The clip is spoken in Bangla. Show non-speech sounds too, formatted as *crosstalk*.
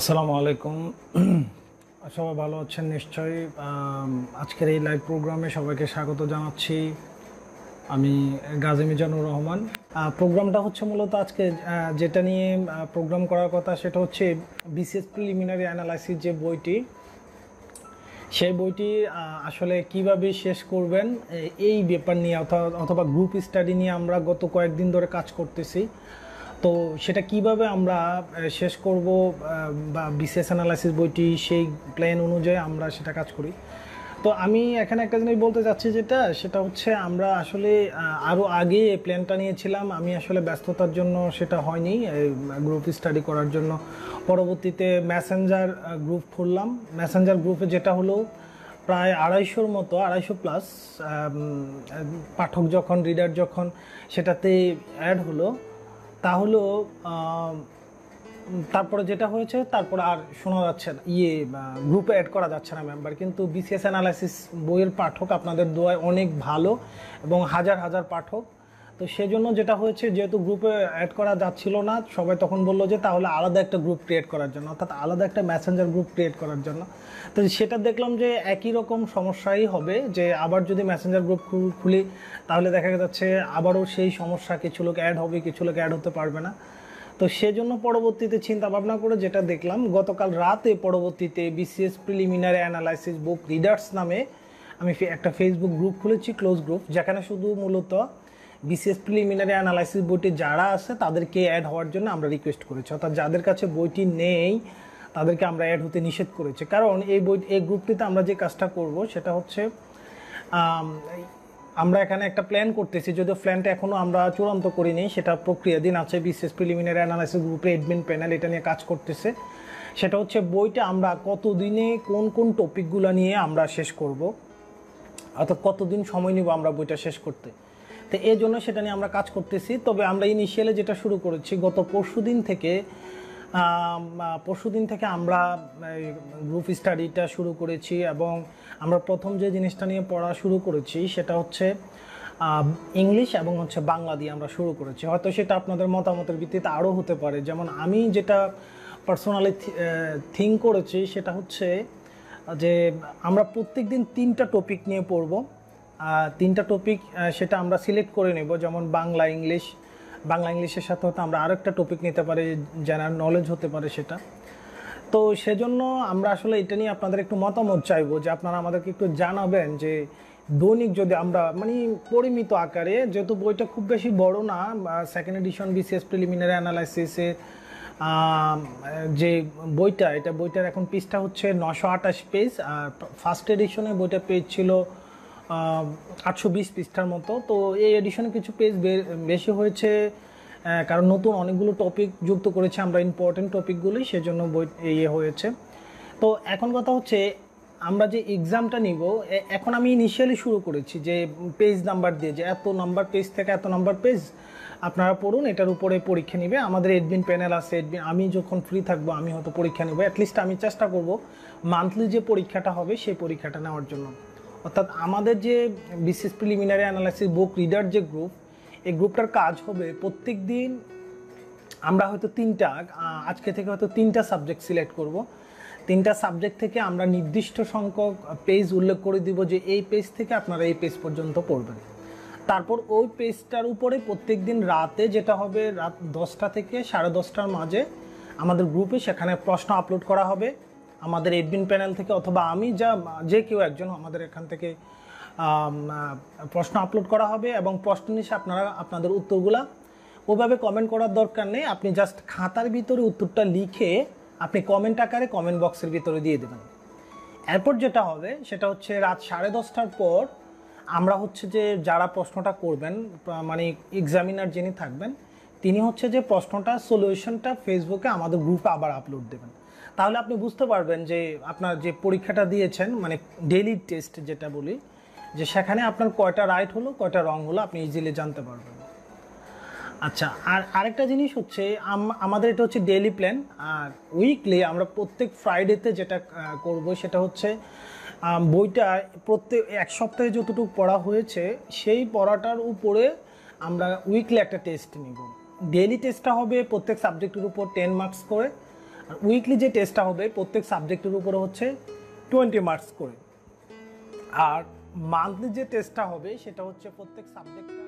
আসসালামু আলাইকুম *clears throat* সবাই ভালো আছেন নিশ্চয়ই আজকের এই লাইভ প্রোগ্রামে সবাইকে স্বাগত জানাচ্ছি আমি গাজী মিজানুর রহমান প্রোগ্রামটা হচ্ছে মূলত আজকে যেটা নিয়ে প্রোগ্রাম করার কথা সেটা হচ্ছে বিসিএস প্রিলিমিনারি অ্যানালাইসিস যে বইটি সেই বইটি আসলে কিভাবে শেষ করবেন এই ব্যাপার নিয়ে অথবা গ্রুপ স্টাডি নিয়ে আমরা গত কয়েকদিন ধরে কাজ করতেছি তো সেটা কিভাবে আমরা শেষ করব বা বিসিএস অ্যানালাইসিস বইটি সেই প্ল্যান অনুযায়ী আমরা সেটা কাজ করি তো আমি এখানে একটা জিনিস বলতে চাচ্ছি যেটা সেটা হচ্ছে আমরা আসলে আরও আগে প্ল্যানটা নিয়েছিলাম আমি আসলে ব্যস্ততার জন্য সেটা হয়নি গ্রুপ স্টাডি করার জন্য পরবর্তীতে ম্যাসেঞ্জার গ্রুপ খুললাম ম্যাসেঞ্জার গ্রুপে যেটা হলো প্রায় আড়াইশোর মতো আড়াইশো প্লাস পাঠক যখন রিডার যখন সেটাতে অ্যাড হলো তা হলো তারপরে যেটা হয়েছে তারপরে আর শোনা যাচ্ছে না ইয়ে গ্রুপে অ্যাড করা যাচ্ছে না মেম্বার কিন্তু বিসিএস অ্যানালাইসিস বইয়ের পাঠক আপনাদের দোয়ায় অনেক ভালো এবং হাজার হাজার পাঠক তো সেজন্য যেটা হয়েছে যেহেতু গ্রুপে অ্যাড করা যাচ্ছিল না সবাই তখন বললো যে তাহলে আলাদা একটা গ্রুপ ক্রিয়েট করার জন্য অর্থাৎ আলাদা একটা ম্যাসেঞ্জার গ্রুপ ক্রিয়েট করার জন্য তো সেটা দেখলাম যে একই রকম সমস্যাই হবে যে আবার যদি ম্যাসেঞ্জার গ্রুপ খুলি তাহলে দেখা যাচ্ছে আবারও সেই সমস্যা কিছু লোক অ্যাড হবে কিছু লোক অ্যাড হতে পারবে না তো সেজন্য পরবর্তীতে চিন্তা ভাবনা করে যেটা দেখলাম গতকাল রাতে পরবর্তীতে BCS preliminary analysis book readers নামে আমি একটা ফেসবুক গ্রুপ খুলেছি ক্লোজ গ্রুপ যেখানে শুধু মূলত বিসিএস প্রিলিমিনারি অ্যানালাইসিস বইটি যারা আছে তাদেরকে অ্যাড হওয়ার জন্য আমরা রিকোয়েস্ট করেছি অর্থাৎ যাদের কাছে বইটি নেই তাদেরকে আমরা অ্যাড হতে নিষেধ করেছি কারণ এই বই এই গ্রুপটিতে আমরা যে কাজটা করব সেটা হচ্ছে আমরা এখানে একটা প্ল্যান করতেছি যদিও প্ল্যানটা এখনও আমরা চূড়ান্ত করিনি সেটা প্রক্রিয়াধীন আছে বিশেষ প্রিলিমিনারি অ্যানালাইসিস গ্রুপে এডমিন প্যানেল এটা নিয়ে কাজ করতেছে সেটা হচ্ছে বইটা আমরা কতদিনে কোন কোন টপিকগুলো নিয়ে আমরা শেষ করব অর্থাৎ কতদিন সময় নিব আমরা বইটা শেষ করতে তো এই জন্য সেটা নিয়ে আমরা কাজ করতেছি তবে আমরা ইনিশিয়ালে যেটা শুরু করেছি গত পরশু দিন থেকে পরশু দিন থেকে আমরা গ্রুপ স্টাডিটা শুরু করেছি এবং আমরা প্রথম যে জিনিসটা নিয়ে পড়া শুরু করেছি সেটা হচ্ছে ইংলিশ এবং হচ্ছে বাংলা দিয়ে আমরা শুরু করেছি হয়তো সেটা আপনাদের মতামতের ভিত্তিতে আরও হতে পারে যেমন আমি যেটা পার্সোনালি থিঙ্ক করেছি সেটা হচ্ছে যে আমরা প্রত্যেক দিন তিনটা টপিক নিয়ে পড়বো তিনটা টপিক সেটা আমরা সিলেক্ট করে নেব যেমন বাংলা ইংলিশ বাংলা ইংলিশের সাথে হয়তো আমরা আরেকটা টপিক নিতে পারি জেনারেল নলেজ হতে পারে সেটা তো সেজন্য আমরা আসলে এটা নিয়ে আপনাদের একটু মতামত চাইব যে আপনারা আমাদেরকে একটু জানাবেন যে দৈনিক যদি আমরা মানে পরিমিত আকারে যেহেতু বইটা খুব বেশি বড় না সেকেন্ড এডিশন বিসিএস প্রিলিমিনারি অ্যানালাইসিসের যে বইটা এটা বইটার এখন পেজটা হচ্ছে নশো আটাশ পেজ আর ফার্স্ট এডিশনে বইটা পেজ ছিল আটশো বিশ পৃষ্ঠার মতো তো এই এডিশনে কিছু পেজ বেশি হয়েছে কারণ নতুন অনেকগুলো টপিক যুক্ত করেছে আমরা ইম্পর্টেন্ট টপিকগুলি সেজন্য বই ইয়ে হয়েছে তো এখন কথা হচ্ছে আমরা যে এক্সামটা নিব এখন আমি ইনিশিয়ালি শুরু করেছি যে পেজ নাম্বার দিয়ে যে এত নাম্বার পেজ থেকে এত নাম্বার পেজ আপনারা পড়ুন এটার উপরে পরীক্ষা নেবে আমাদের এডমিন প্যানেল আছে এডমিন আমি যখন ফ্রি থাকবো আমি হয়তো পরীক্ষা নেবো অ্যাটলিস্ট আমি চেষ্টা করব মান্থলি যে পরীক্ষাটা হবে সেই পরীক্ষাটা নেওয়ার জন্য অর্থাৎ আমাদের যে বিশেষ প্রিলিমিনারি অ্যানালাইসিস বুক রিডার যে গ্রুপ এই গ্রুপটার কাজ হবে প্রত্যেক দিন আমরা হয়তো তিনটা আজকে থেকে হয়তো তিনটা সাবজেক্ট সিলেক্ট করব তিনটা সাবজেক্ট থেকে আমরা নির্দিষ্ট সংখ্যক পেজ উল্লেখ করে দিব যে এই পেজ থেকে আপনারা এই পেজ পর্যন্ত পড়বেন তারপর ওই পেজটার উপরে প্রত্যেক দিন রাতে যেটা হবে রাত দশটা থেকে সাড়ে দশটার মাঝে আমাদের গ্রুপে সেখানে প্রশ্ন আপলোড করা হবে আমাদের এডমিন প্যানেল থেকে অথবা আমি যা যে কেউ একজন আমাদের এখান থেকে প্রশ্ন আপলোড করা হবে এবং প্রশ্ন নিয়ে আপনারা আপনাদের উত্তরগুলা ওভাবে কমেন্ট করার দরকার নেই আপনি জাস্ট খাতার ভিতরে উত্তরটা লিখে আপনি কমেন্ট আকারে কমেন্ট বক্সের ভিতরে দিয়ে দেবেন এরপর যেটা হবে সেটা হচ্ছে রাত সাড়ে দশটার পর আমরা হচ্ছে যে যারা প্রশ্নটা করবেন মানে এক্সামিনার যিনি থাকবেন তিনি হচ্ছে যে প্রশ্নটা সলিউশনটা ফেসবুকে আমাদের গ্রুপে আবার আপলোড দেবেন তাহলে আপনি বুঝতে পারবেন যে আপনার যে পরীক্ষাটা দিয়েছেন মানে ডেলি টেস্ট যেটা বলি যে সেখানে আপনার কয়টা রাইট হলো কয়টা রং হলো আপনি ইজিলি জানতে পারবেন আচ্ছা আর আরেকটা জিনিস হচ্ছে আমাদের এটা হচ্ছে ডেলি প্ল্যান আর উইকলি আমরা প্রত্যেক ফ্রাইডেতে যেটা করব সেটা হচ্ছে বইটা প্রত্যেক এক সপ্তাহে যতটুকু পড়া হয়েছে সেই পড়াটার উপরে আমরা উইকলি একটা টেস্ট নিব ডেলি টেস্টটা হবে প্রত্যেক সাবজেক্টের উপর টেন মার্কস করে আর উইকলি যে টেস্টটা হবে প্রত্যেক সাবজেক্টের উপরে হচ্ছে টোয়েন্টি মার্কস করে আর মান্থলি যে টেস্টটা হবে সেটা হচ্ছে প্রত্যেক সাবজেক্ট